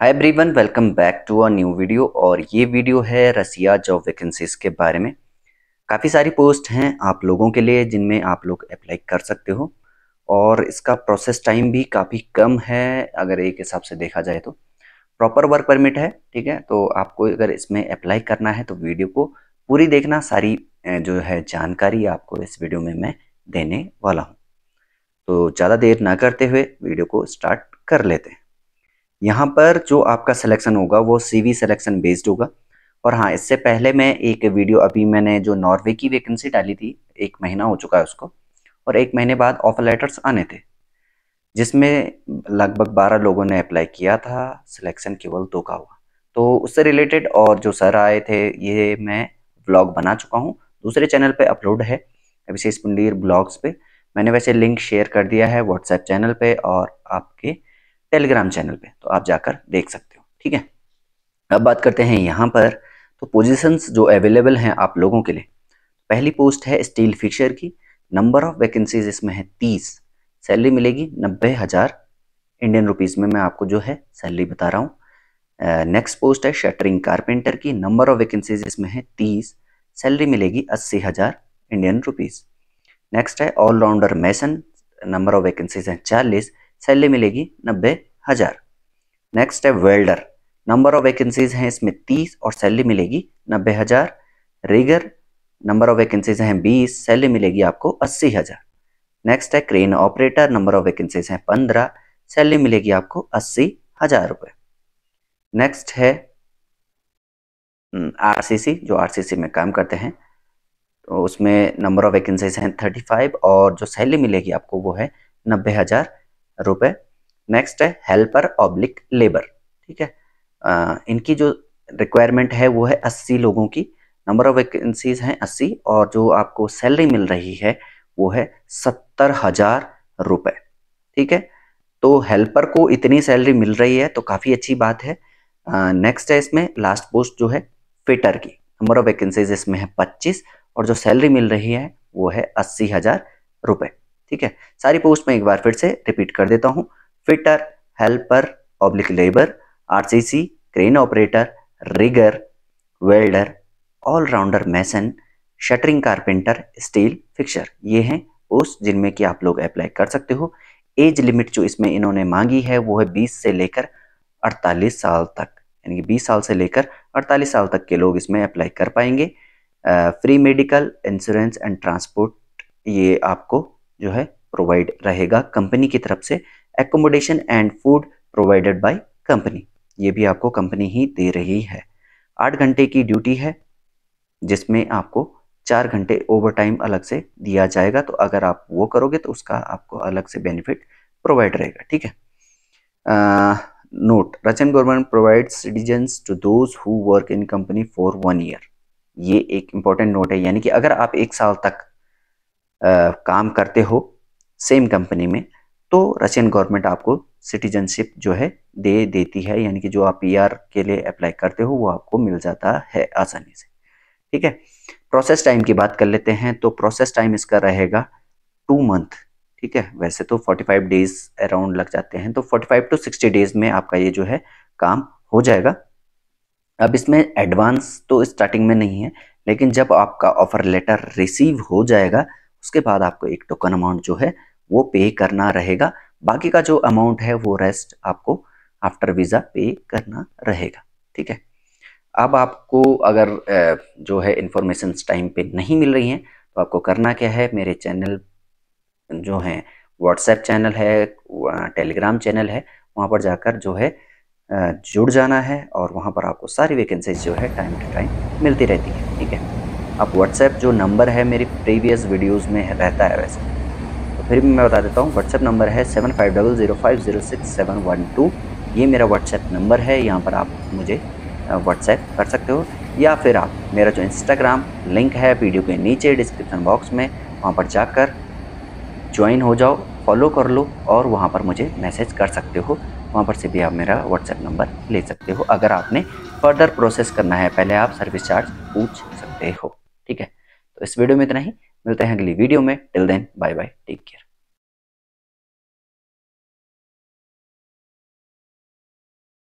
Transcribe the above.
hi everyone welcome back to a new video और ये video है रसिया जॉब वैकेंसीज के बारे में काफ़ी सारी पोस्ट हैं आप लोगों के लिए जिनमें आप लोग अप्लाई कर सकते हो और इसका प्रोसेस टाइम भी काफ़ी कम है अगर एक हिसाब से देखा जाए तो प्रॉपर वर्क परमिट है ठीक है तो आपको अगर इसमें अप्लाई करना है तो वीडियो को पूरी देखना सारी जो है जानकारी आपको इस वीडियो में मैं देने वाला हूँ तो ज़्यादा देर ना करते हुए वीडियो को स्टार्ट कर लेते हैं यहाँ पर जो आपका सिलेक्शन होगा वो सीवी सिलेक्शन बेस्ड होगा और हाँ इससे पहले मैं एक वीडियो अभी मैंने जो नॉर्वे की वैकेंसी डाली थी एक महीना हो चुका है उसको और एक महीने बाद ऑफर लेटर्स आने थे जिसमें लगभग बारह लोगों ने अप्लाई किया था सिलेक्शन केवल दो का हुआ तो उससे रिलेटेड और जो सर आए थे ये मैं ब्लॉग बना चुका हूँ दूसरे चैनल पे अपलोड है अभिषेक पुंडीर ब्लॉग्स पे मैंने वैसे लिंक शेयर कर दिया है व्हाट्सएप चैनल पे और आपके टेलीग्राम चैनल पे तो आप जाकर देख सकते हो ठीक है अब बात करते हैं यहाँ पर तो पोजीशंस जो अवेलेबल हैं आप लोगों के लिए पहली पोस्ट है स्टील फिक्सर की नंबर ऑफ वैकेंसीज इसमें है तीस सैलरी मिलेगी नब्बे हज़ार इंडियन रुपीज़ में मैं आपको जो है सैलरी बता रहा हूँ नेक्स्ट पोस्ट है शटरिंग कारपेंटर की नंबर ऑफ वैकेंसीज इसमें है तीस सैलरी मिलेगी अस्सी हज़ार इंडियन रुपीज़ नेक्स्ट है all rounder mason number of vacancies हैं चालीस सैलरी मिलेगी नब्बे हजार नेक्स्ट है वेल्डर नंबर ऑफ वैकेंसीज हैं इसमें तीस और सैलरी मिलेगी नब्बे हजार रिगर नंबर ऑफ वैकेंसीज हैं बीस सैलरी मिलेगी आपको अस्सी हजार नेक्स्ट है crane operator number of vacancies हैं पंद्रह सैलरी मिलेगी आपको अस्सी हजार रुपये नेक्स्ट है आरसीसी हम्म, जो आरसीसी में काम करते हैं तो उसमें नंबर ऑफ वैकेंसीज हैं थर्टी फाइव और जो सैलरी मिलेगी आपको वो है नब्बे हजार रुपए नेक्स्ट है हेल्पर ऑब्लिक लेबर ठीक है आ, इनकी जो रिक्वायरमेंट है वो है अस्सी लोगों की नंबर ऑफ वैकेंसीज हैं अस्सी और जो आपको सैलरी मिल रही है वो है सत्तर हजार रुपए ठीक है तो हेल्पर को इतनी सैलरी मिल रही है तो काफ़ी अच्छी बात है नेक्स्ट है इसमें लास्ट पोस्ट जो है फिटर की नंबर ऑफ वैकेंसीज इसमें है पच्चीस और जो सैलरी मिल रही है वो है अस्सी हजार रुपए ठीक है सारी पोस्ट में एक बार फिर से रिपीट कर देता हूँ fitter helper public labour RCC crane operator rigger welder all rounder mason shuttering carpenter steel fixer ये हैं पोस्ट जिनमें कि आप लोग अप्लाई कर सकते हो एज लिमिट जो इसमें इन्होंने मांगी है वो है बीस से लेकर अड़तालीस साल तक यानी कि बीस साल से लेकर अड़तालीस साल तक के लोग इसमें अप्लाई कर पाएंगे free medical insurance and transport ये आपको जो है प्रोवाइड रहेगा कंपनी की तरफ से accommodation and food provided by company ये भी आपको कंपनी ही दे रही है आठ घंटे की ड्यूटी है जिसमें आपको चार घंटे ओवर टाइम अलग से दिया जाएगा तो अगर आप वो करोगे तो उसका आपको अलग से बेनिफिट प्रोवाइड रहेगा ठीक है नोट रचन government provide citizen to those who work in company for one year ये एक इंपॉर्टेंट नोट है यानी कि अगर आप एक साल तक आ, काम करते हो सेम कंपनी में तो रशियन गवर्नमेंट आपको सिटीजनशिप जो है दे देती है यानी कि जो आप पी के लिए अप्लाई करते हो वो आपको मिल जाता है आसानी से ठीक है प्रोसेस टाइम की बात कर लेते हैं तो प्रोसेस टाइम इसका रहेगा टू मंथ ठीक है वैसे तो 45 डेज अराउंड लग जाते हैं तो 45 टू 60 डेज में आपका ये जो है काम हो जाएगा अब इसमें एडवांस तो स्टार्टिंग में नहीं है लेकिन जब आपका ऑफर लेटर रिसीव हो जाएगा उसके बाद आपको एक टोकन अमाउंट जो है वो पे करना रहेगा बाकी का जो अमाउंट है वो रेस्ट आपको आफ्टर वीज़ा पे करना रहेगा ठीक है अब आपको अगर जो है इंफॉर्मेशन टाइम पे नहीं मिल रही हैं तो आपको करना क्या है मेरे चैनल जो है व्हाट्सएप चैनल है टेलीग्राम चैनल है वहाँ पर जाकर जो है जुड़ जाना है और वहाँ पर आपको सारी वैकेंसीज जो है टाइम टू टाइम मिलती रहती है ठीक है आप व्हाट्सएप जो नंबर है मेरी प्रीवियस वीडियोज़ में रहता है वैसे तो फिर भी मैं बता देता हूँ व्हाट्सएप नंबर है seven five double zero five zero six seven one two ये मेरा व्हाट्सएप नंबर है यहाँ पर आप मुझे व्हाट्सएप कर सकते हो या फिर आप मेरा जो इंस्टाग्राम लिंक है वीडियो के नीचे डिस्क्रिप्शन बॉक्स में वहाँ पर जाकर ज्वाइन हो जाओ फॉलो कर लो और वहाँ पर मुझे मैसेज कर सकते हो वहाँ पर से भी आप मेरा व्हाट्सएप नंबर ले सकते हो अगर आपने फर्दर प्रोसेस करना है पहले आप सर्विस चार्ज पूछ सकते हो ठीक है तो इस वीडियो में इतना ही मिलते हैं अगली वीडियो में till then bye bye take care